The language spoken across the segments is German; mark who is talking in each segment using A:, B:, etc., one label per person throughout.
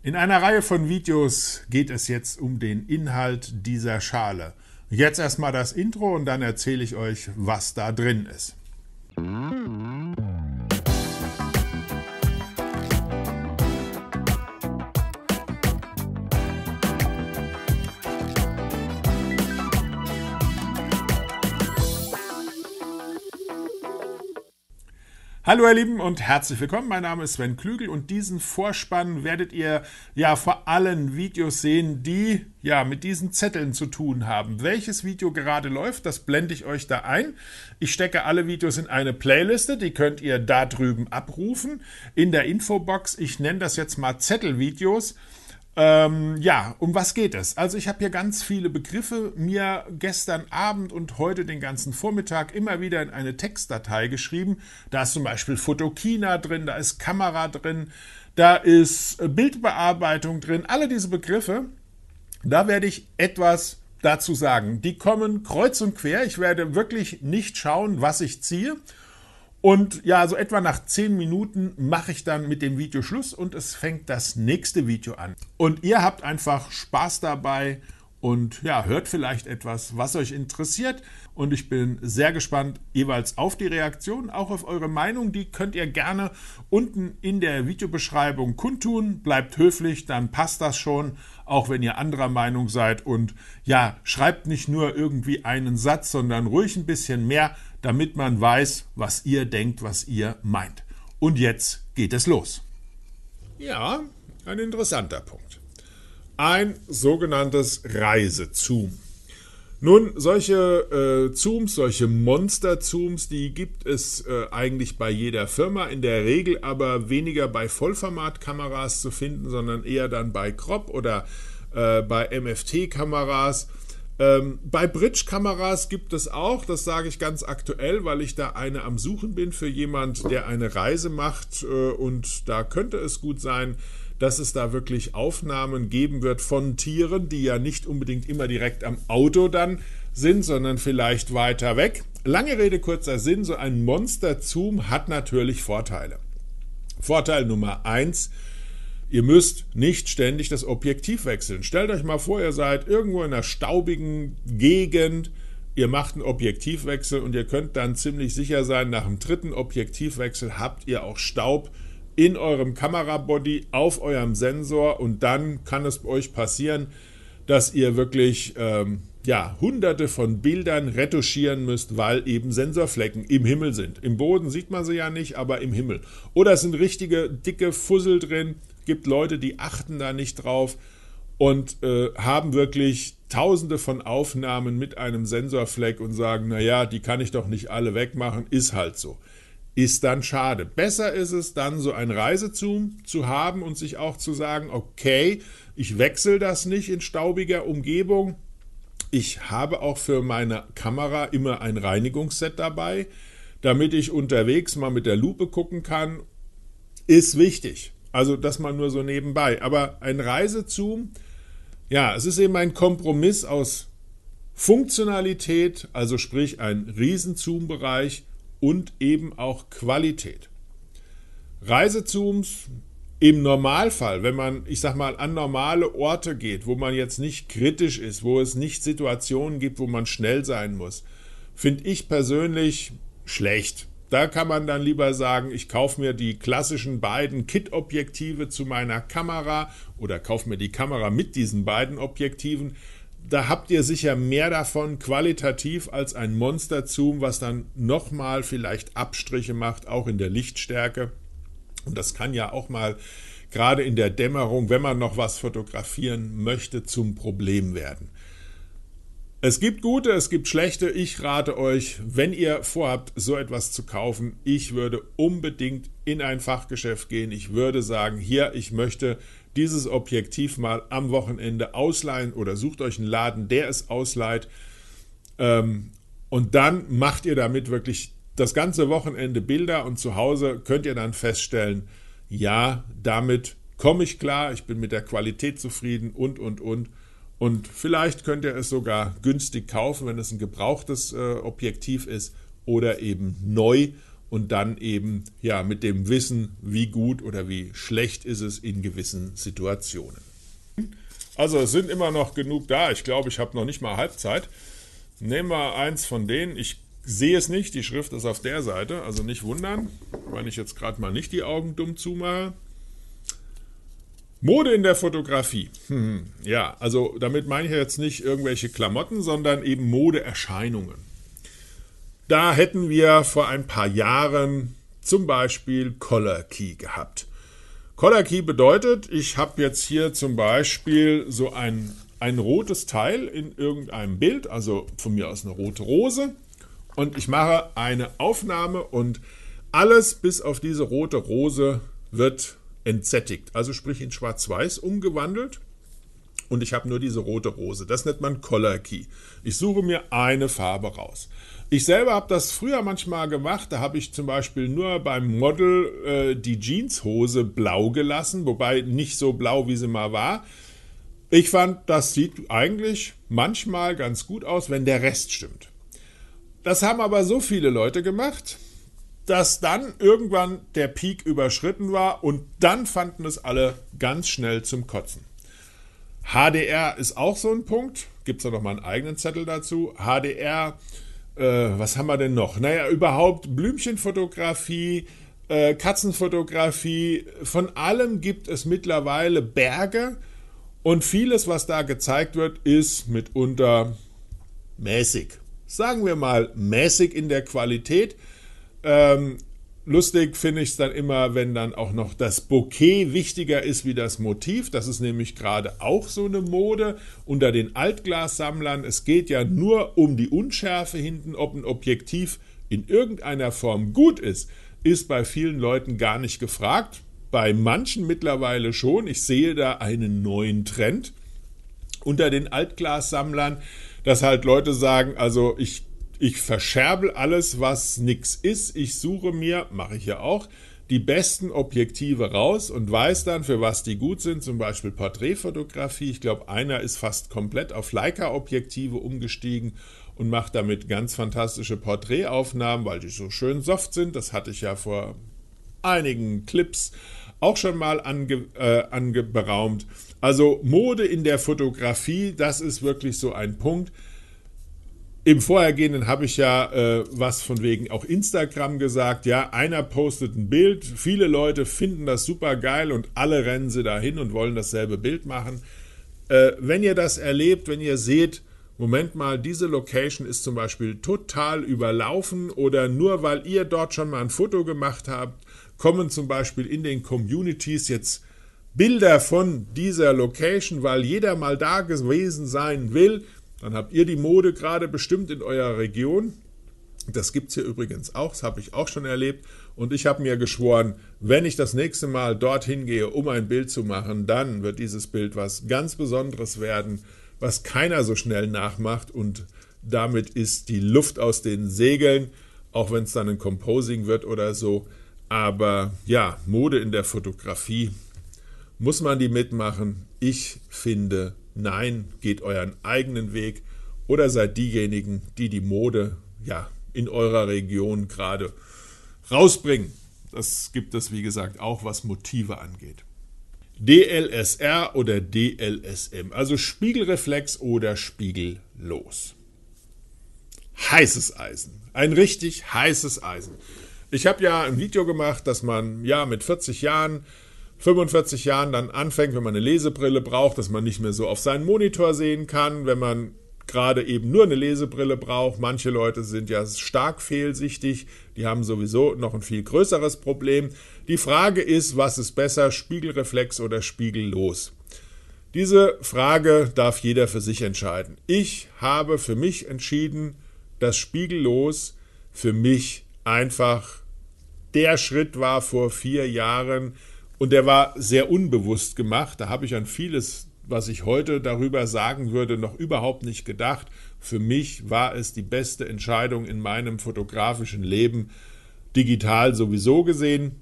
A: In einer Reihe von Videos geht es jetzt um den Inhalt dieser Schale. Jetzt erstmal das Intro und dann erzähle ich euch, was da drin ist. Mhm. Hallo ihr Lieben und herzlich willkommen. Mein Name ist Sven Klügel und diesen Vorspann werdet ihr ja vor allen Videos sehen, die ja mit diesen Zetteln zu tun haben. Welches Video gerade läuft, das blende ich euch da ein. Ich stecke alle Videos in eine Playliste, die könnt ihr da drüben abrufen in der Infobox. Ich nenne das jetzt mal Zettelvideos. Ähm, ja, um was geht es? Also ich habe hier ganz viele Begriffe mir gestern Abend und heute den ganzen Vormittag immer wieder in eine Textdatei geschrieben. Da ist zum Beispiel Fotokina drin, da ist Kamera drin, da ist äh, Bildbearbeitung drin. Alle diese Begriffe, da werde ich etwas dazu sagen. Die kommen kreuz und quer. Ich werde wirklich nicht schauen, was ich ziehe und ja, so etwa nach zehn Minuten mache ich dann mit dem Video Schluss und es fängt das nächste Video an. Und ihr habt einfach Spaß dabei und ja, hört vielleicht etwas, was euch interessiert. Und ich bin sehr gespannt jeweils auf die Reaktion, auch auf eure Meinung. Die könnt ihr gerne unten in der Videobeschreibung kundtun. Bleibt höflich, dann passt das schon, auch wenn ihr anderer Meinung seid. Und ja, schreibt nicht nur irgendwie einen Satz, sondern ruhig ein bisschen mehr damit man weiß, was ihr denkt, was ihr meint. Und jetzt geht es los. Ja, ein interessanter Punkt. Ein sogenanntes Reisezoom. Nun, solche äh, Zooms, solche Monster-Zooms, die gibt es äh, eigentlich bei jeder Firma, in der Regel aber weniger bei Vollformatkameras zu finden, sondern eher dann bei Crop oder äh, bei MFT-Kameras ähm, bei Bridge-Kameras gibt es auch, das sage ich ganz aktuell, weil ich da eine am Suchen bin für jemand, der eine Reise macht. Äh, und da könnte es gut sein, dass es da wirklich Aufnahmen geben wird von Tieren, die ja nicht unbedingt immer direkt am Auto dann sind, sondern vielleicht weiter weg. Lange Rede, kurzer Sinn, so ein Monster-Zoom hat natürlich Vorteile. Vorteil Nummer eins Ihr müsst nicht ständig das Objektiv wechseln. Stellt euch mal vor, ihr seid irgendwo in einer staubigen Gegend, ihr macht einen Objektivwechsel und ihr könnt dann ziemlich sicher sein, nach dem dritten Objektivwechsel habt ihr auch Staub in eurem Kamerabody auf eurem Sensor und dann kann es euch passieren, dass ihr wirklich ähm, ja, hunderte von Bildern retuschieren müsst, weil eben Sensorflecken im Himmel sind. Im Boden sieht man sie ja nicht, aber im Himmel. Oder es sind richtige dicke Fussel drin, gibt Leute, die achten da nicht drauf und äh, haben wirklich tausende von Aufnahmen mit einem Sensorfleck und sagen, naja, die kann ich doch nicht alle wegmachen, ist halt so. Ist dann schade. Besser ist es dann, so ein Reisezoom zu haben und sich auch zu sagen, okay, ich wechsle das nicht in staubiger Umgebung. Ich habe auch für meine Kamera immer ein Reinigungsset dabei, damit ich unterwegs mal mit der Lupe gucken kann. Ist wichtig. Also das mal nur so nebenbei. Aber ein Reisezoom, ja, es ist eben ein Kompromiss aus Funktionalität, also sprich ein Riesenzoom-Bereich und eben auch Qualität. Reisezooms im Normalfall, wenn man, ich sag mal, an normale Orte geht, wo man jetzt nicht kritisch ist, wo es nicht Situationen gibt, wo man schnell sein muss, finde ich persönlich schlecht. Da kann man dann lieber sagen, ich kaufe mir die klassischen beiden Kit-Objektive zu meiner Kamera oder kaufe mir die Kamera mit diesen beiden Objektiven. Da habt ihr sicher mehr davon qualitativ als ein Monster-Zoom, was dann nochmal vielleicht Abstriche macht, auch in der Lichtstärke. Und das kann ja auch mal gerade in der Dämmerung, wenn man noch was fotografieren möchte, zum Problem werden. Es gibt gute, es gibt schlechte. Ich rate euch, wenn ihr vorhabt, so etwas zu kaufen, ich würde unbedingt in ein Fachgeschäft gehen. Ich würde sagen, hier, ich möchte dieses Objektiv mal am Wochenende ausleihen oder sucht euch einen Laden, der es ausleiht. Ähm, und dann macht ihr damit wirklich das ganze Wochenende Bilder und zu Hause könnt ihr dann feststellen, ja, damit komme ich klar, ich bin mit der Qualität zufrieden und, und, und. Und vielleicht könnt ihr es sogar günstig kaufen, wenn es ein gebrauchtes äh, Objektiv ist oder eben neu und dann eben ja mit dem Wissen, wie gut oder wie schlecht ist es in gewissen Situationen. Also es sind immer noch genug da. Ich glaube, ich habe noch nicht mal Halbzeit. Nehmen wir eins von denen. Ich sehe es nicht. Die Schrift ist auf der Seite. Also nicht wundern, wenn ich jetzt gerade mal nicht die Augen dumm zumache. Mode in der Fotografie. Hm, hm, ja, also damit meine ich jetzt nicht irgendwelche Klamotten, sondern eben Modeerscheinungen. Da hätten wir vor ein paar Jahren zum Beispiel Color Key gehabt. Color Key bedeutet, ich habe jetzt hier zum Beispiel so ein, ein rotes Teil in irgendeinem Bild, also von mir aus eine rote Rose, und ich mache eine Aufnahme und alles bis auf diese rote Rose wird entsättigt, also sprich in Schwarz-Weiß umgewandelt und ich habe nur diese rote Rose. Das nennt man Color Key. Ich suche mir eine Farbe raus. Ich selber habe das früher manchmal gemacht. Da habe ich zum Beispiel nur beim Model äh, die Jeanshose blau gelassen, wobei nicht so blau, wie sie mal war. Ich fand, das sieht eigentlich manchmal ganz gut aus, wenn der Rest stimmt. Das haben aber so viele Leute gemacht, dass dann irgendwann der Peak überschritten war und dann fanden es alle ganz schnell zum Kotzen. HDR ist auch so ein Punkt. Gibt es da nochmal einen eigenen Zettel dazu? HDR, äh, was haben wir denn noch? Naja, überhaupt Blümchenfotografie, äh, Katzenfotografie, von allem gibt es mittlerweile Berge und vieles, was da gezeigt wird, ist mitunter mäßig. Sagen wir mal mäßig in der Qualität. Ähm, lustig finde ich es dann immer, wenn dann auch noch das Bouquet wichtiger ist wie das Motiv. Das ist nämlich gerade auch so eine Mode unter den Altglassammlern. Es geht ja nur um die Unschärfe hinten, ob ein Objektiv in irgendeiner Form gut ist, ist bei vielen Leuten gar nicht gefragt. Bei manchen mittlerweile schon. Ich sehe da einen neuen Trend unter den Altglassammlern, dass halt Leute sagen, also ich ich verscherbel alles, was nix ist. Ich suche mir, mache ich ja auch, die besten Objektive raus und weiß dann, für was die gut sind, zum Beispiel Porträtfotografie. Ich glaube, einer ist fast komplett auf Leica-Objektive umgestiegen und macht damit ganz fantastische Porträtaufnahmen, weil die so schön soft sind. Das hatte ich ja vor einigen Clips auch schon mal ange, äh, angeberaumt. Also Mode in der Fotografie, das ist wirklich so ein Punkt. Im vorhergehenden habe ich ja äh, was von wegen auch Instagram gesagt. Ja, einer postet ein Bild, viele Leute finden das super geil und alle rennen sie dahin und wollen dasselbe Bild machen. Äh, wenn ihr das erlebt, wenn ihr seht, Moment mal, diese Location ist zum Beispiel total überlaufen oder nur weil ihr dort schon mal ein Foto gemacht habt, kommen zum Beispiel in den Communities jetzt Bilder von dieser Location, weil jeder mal da gewesen sein will dann habt ihr die Mode gerade bestimmt in eurer Region. Das gibt es hier übrigens auch, das habe ich auch schon erlebt. Und ich habe mir geschworen, wenn ich das nächste Mal dorthin gehe, um ein Bild zu machen, dann wird dieses Bild was ganz Besonderes werden, was keiner so schnell nachmacht. Und damit ist die Luft aus den Segeln, auch wenn es dann ein Composing wird oder so. Aber ja, Mode in der Fotografie, muss man die mitmachen? Ich finde Nein, geht euren eigenen Weg oder seid diejenigen, die die Mode ja in eurer Region gerade rausbringen. Das gibt es, wie gesagt, auch was Motive angeht. DLSR oder DLSM, also Spiegelreflex oder Spiegellos. Heißes Eisen, ein richtig heißes Eisen. Ich habe ja ein Video gemacht, dass man ja mit 40 Jahren 45 Jahren dann anfängt, wenn man eine Lesebrille braucht, dass man nicht mehr so auf seinen Monitor sehen kann, wenn man gerade eben nur eine Lesebrille braucht. Manche Leute sind ja stark fehlsichtig, die haben sowieso noch ein viel größeres Problem. Die Frage ist, was ist besser, Spiegelreflex oder spiegellos? Diese Frage darf jeder für sich entscheiden. Ich habe für mich entschieden, dass spiegellos für mich einfach der Schritt war vor vier Jahren, und der war sehr unbewusst gemacht. Da habe ich an vieles, was ich heute darüber sagen würde, noch überhaupt nicht gedacht. Für mich war es die beste Entscheidung in meinem fotografischen Leben, digital sowieso gesehen.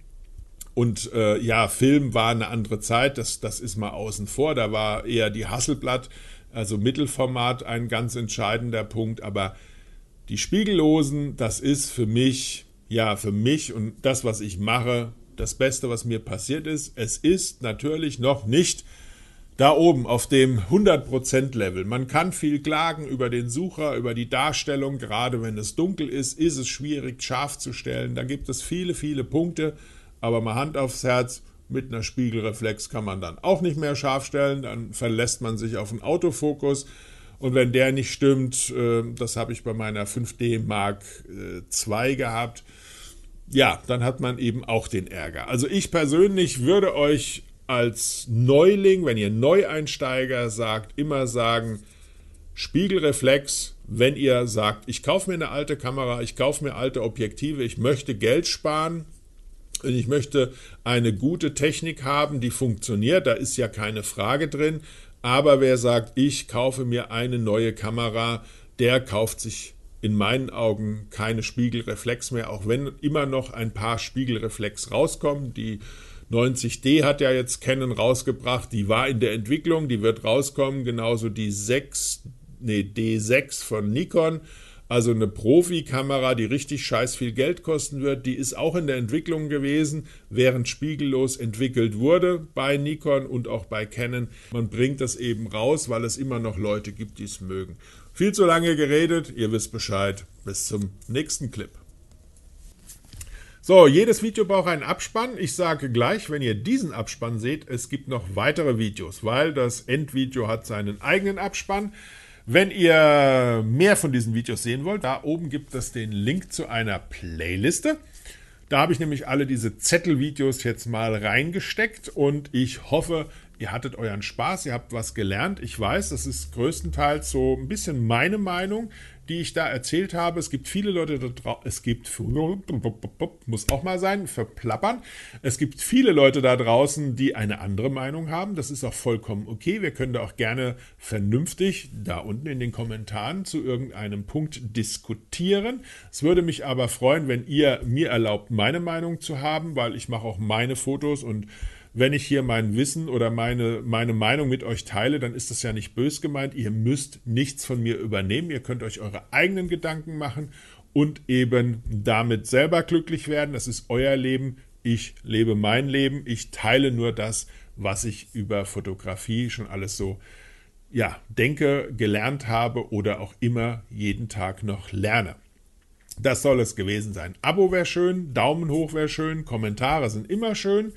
A: Und äh, ja, Film war eine andere Zeit, das, das ist mal außen vor. Da war eher die Hasselblatt, also Mittelformat, ein ganz entscheidender Punkt. Aber die Spiegellosen, das ist für mich, ja, für mich und das, was ich mache, das Beste, was mir passiert ist. Es ist natürlich noch nicht da oben auf dem 100%-Level. Man kann viel klagen über den Sucher, über die Darstellung. Gerade wenn es dunkel ist, ist es schwierig, scharf zu stellen. Da gibt es viele, viele Punkte. Aber mal Hand aufs Herz, mit einer Spiegelreflex kann man dann auch nicht mehr scharf stellen. Dann verlässt man sich auf den Autofokus. Und wenn der nicht stimmt, äh, das habe ich bei meiner 5D Mark II äh, gehabt, ja, dann hat man eben auch den Ärger. Also ich persönlich würde euch als Neuling, wenn ihr Neueinsteiger sagt, immer sagen, Spiegelreflex, wenn ihr sagt, ich kaufe mir eine alte Kamera, ich kaufe mir alte Objektive, ich möchte Geld sparen, und ich möchte eine gute Technik haben, die funktioniert, da ist ja keine Frage drin. Aber wer sagt, ich kaufe mir eine neue Kamera, der kauft sich in meinen Augen keine Spiegelreflex mehr, auch wenn immer noch ein paar Spiegelreflex rauskommen. Die 90D hat ja jetzt Canon rausgebracht, die war in der Entwicklung, die wird rauskommen, genauso die 6, nee, D6 von Nikon also eine Profikamera, die richtig scheiß viel Geld kosten wird, die ist auch in der Entwicklung gewesen, während spiegellos entwickelt wurde bei Nikon und auch bei Canon. Man bringt das eben raus, weil es immer noch Leute gibt, die es mögen. Viel zu lange geredet, ihr wisst Bescheid. Bis zum nächsten Clip. So, jedes Video braucht einen Abspann. Ich sage gleich, wenn ihr diesen Abspann seht, es gibt noch weitere Videos, weil das Endvideo hat seinen eigenen Abspann. Wenn ihr mehr von diesen Videos sehen wollt, da oben gibt es den Link zu einer Playliste. Da habe ich nämlich alle diese Zettelvideos jetzt mal reingesteckt und ich hoffe, ihr hattet euren Spaß, ihr habt was gelernt. Ich weiß, das ist größtenteils so ein bisschen meine Meinung, die ich da erzählt habe. Es gibt viele Leute da draußen, es gibt, muss auch mal sein, verplappern. Es gibt viele Leute da draußen, die eine andere Meinung haben. Das ist auch vollkommen okay. Wir können da auch gerne vernünftig da unten in den Kommentaren zu irgendeinem Punkt diskutieren. Es würde mich aber freuen, wenn ihr mir erlaubt, meine Meinung zu haben, weil ich mache auch meine Fotos und wenn ich hier mein Wissen oder meine, meine Meinung mit euch teile, dann ist das ja nicht bös gemeint. Ihr müsst nichts von mir übernehmen. Ihr könnt euch eure eigenen Gedanken machen und eben damit selber glücklich werden. Das ist euer Leben. Ich lebe mein Leben. Ich teile nur das, was ich über Fotografie schon alles so ja, denke, gelernt habe oder auch immer jeden Tag noch lerne. Das soll es gewesen sein. Abo wäre schön, Daumen hoch wäre schön, Kommentare sind immer schön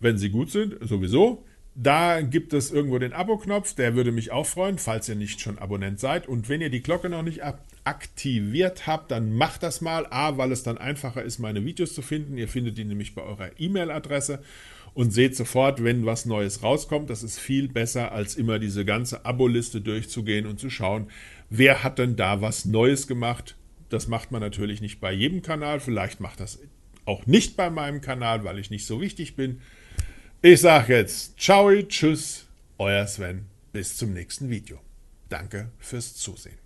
A: wenn sie gut sind, sowieso. Da gibt es irgendwo den Abo-Knopf, der würde mich auch freuen, falls ihr nicht schon Abonnent seid. Und wenn ihr die Glocke noch nicht aktiviert habt, dann macht das mal. A, weil es dann einfacher ist, meine Videos zu finden. Ihr findet die nämlich bei eurer E-Mail-Adresse und seht sofort, wenn was Neues rauskommt. Das ist viel besser, als immer diese ganze Abo-Liste durchzugehen und zu schauen, wer hat denn da was Neues gemacht. Das macht man natürlich nicht bei jedem Kanal. Vielleicht macht das auch nicht bei meinem Kanal, weil ich nicht so wichtig bin. Ich sage jetzt ciao, tschüss, euer Sven. Bis zum nächsten Video. Danke fürs Zusehen.